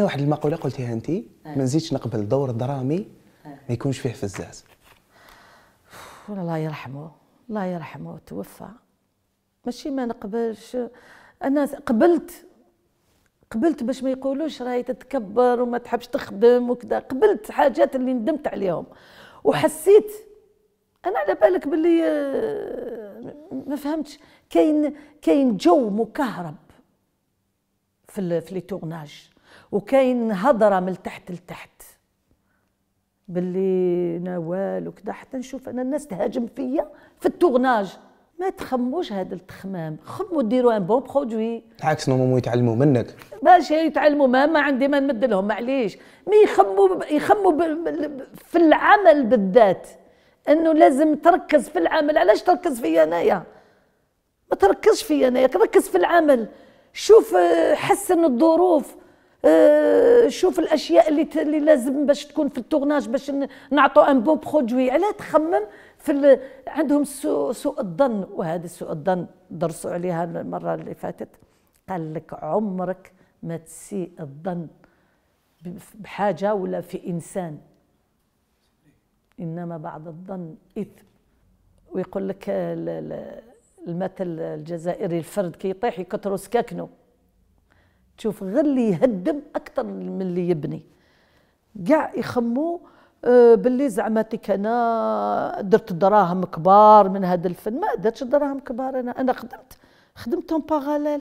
انا واحد المقوله قلتيها انت إيه. ما نزيدش نقبل دور درامي إيه. ما يكونش فيه فزاز الله يرحمه الله يرحمه توفى ماشي ما نقبلش انا قبلت قبلت باش ما يقولوش راهي تتكبر وما تحبش تخدم وكذا قبلت حاجات اللي ندمت عليهم وحسيت انا على بالك باللي آه، ما فهمتش كاين كاين جو مكهرب في في لي تورناج وكاين هضره من تحت لتحت باللي نوال وكذا حتى نشوف انا الناس تهاجم فيا في التورناج ما تخموش هذا التخمام خموا ديروا ان بون برودوي بالعكس نورمالمون يتعلموا منك باش يتعلموا ما ما عندي ما نمد لهم معليش مي يخموا يخموا في العمل بالذات انه لازم تركز في العمل علاش تركز فيا انايا ما تركزش فيا انايا ركز في العمل شوف حسن الظروف آه، شوف الاشياء اللي اللي لازم باش تكون في التورناج باش نعطوا ان بون برودوي علاه تخمم في ال... عندهم سوء, سوء الظن وهذا سوء الظن درسوا عليها المره اللي فاتت قال لك عمرك ما تسيء الظن بحاجه ولا في انسان انما بعد الظن اثم ويقول لك المثل الجزائري الفرد كي يطيح يكثروا سكاكنه تشوف غير اللي يهدم اكثر من اللي يبني كاع يخمو آه، باللي زعماتك انا درت دراهم كبار من هذا الفن ما درتش دراهم كبار انا انا خدمت خدمتهم باغاليل